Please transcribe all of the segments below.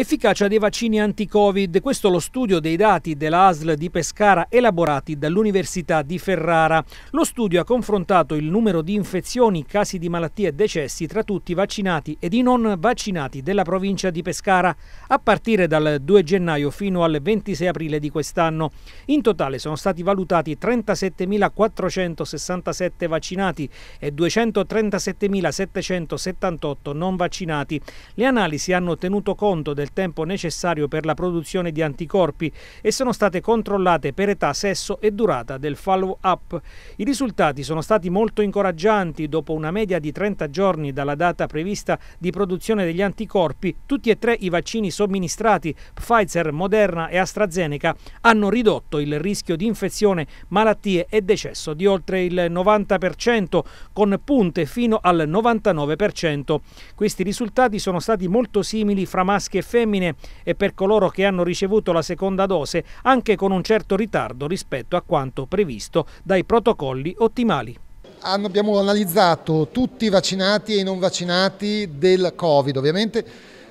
Efficacia dei vaccini anti-Covid, questo è lo studio dei dati dell'ASL di Pescara elaborati dall'Università di Ferrara. Lo studio ha confrontato il numero di infezioni, casi di malattie e decessi tra tutti i vaccinati ed i non vaccinati della provincia di Pescara, a partire dal 2 gennaio fino al 26 aprile di quest'anno. In totale sono stati valutati 37.467 vaccinati e 237.778 non vaccinati. Le analisi hanno tenuto conto del tempo necessario per la produzione di anticorpi e sono state controllate per età, sesso e durata del follow-up. I risultati sono stati molto incoraggianti. Dopo una media di 30 giorni dalla data prevista di produzione degli anticorpi, tutti e tre i vaccini somministrati, Pfizer, Moderna e AstraZeneca, hanno ridotto il rischio di infezione, malattie e decesso di oltre il 90%, con punte fino al 99%. Questi risultati sono stati molto simili fra maschi e femmine femmine e per coloro che hanno ricevuto la seconda dose anche con un certo ritardo rispetto a quanto previsto dai protocolli ottimali abbiamo analizzato tutti i vaccinati e i non vaccinati del Covid, ovviamente,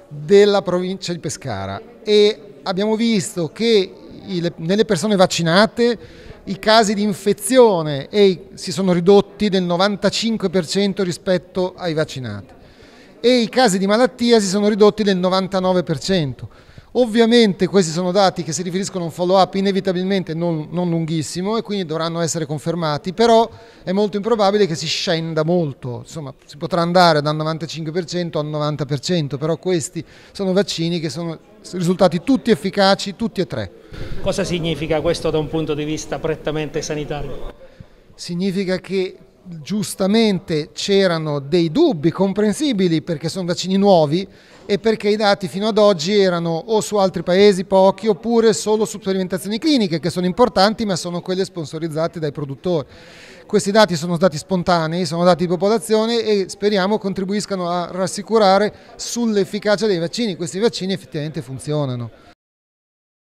della provincia di Pescara e abbiamo visto che nelle persone vaccinate i casi di infezione si sono ridotti del 95% rispetto ai vaccinati e i casi di malattia si sono ridotti del 99%. Ovviamente questi sono dati che si riferiscono a un follow-up inevitabilmente non, non, lunghissimo e quindi dovranno essere confermati, però è molto improbabile che si scenda molto, insomma si potrà andare dal 95% al 90%, però questi sono vaccini che sono risultati tutti efficaci, tutti e tre. Cosa significa questo da un punto di vista prettamente sanitario? Significa che giustamente c'erano dei dubbi comprensibili perché sono vaccini nuovi e perché i dati fino ad oggi erano o su altri paesi pochi oppure solo su sperimentazioni cliniche che sono importanti ma sono quelle sponsorizzate dai produttori. Questi dati sono stati spontanei, sono dati di popolazione e speriamo contribuiscano a rassicurare sull'efficacia dei vaccini. Questi vaccini effettivamente funzionano.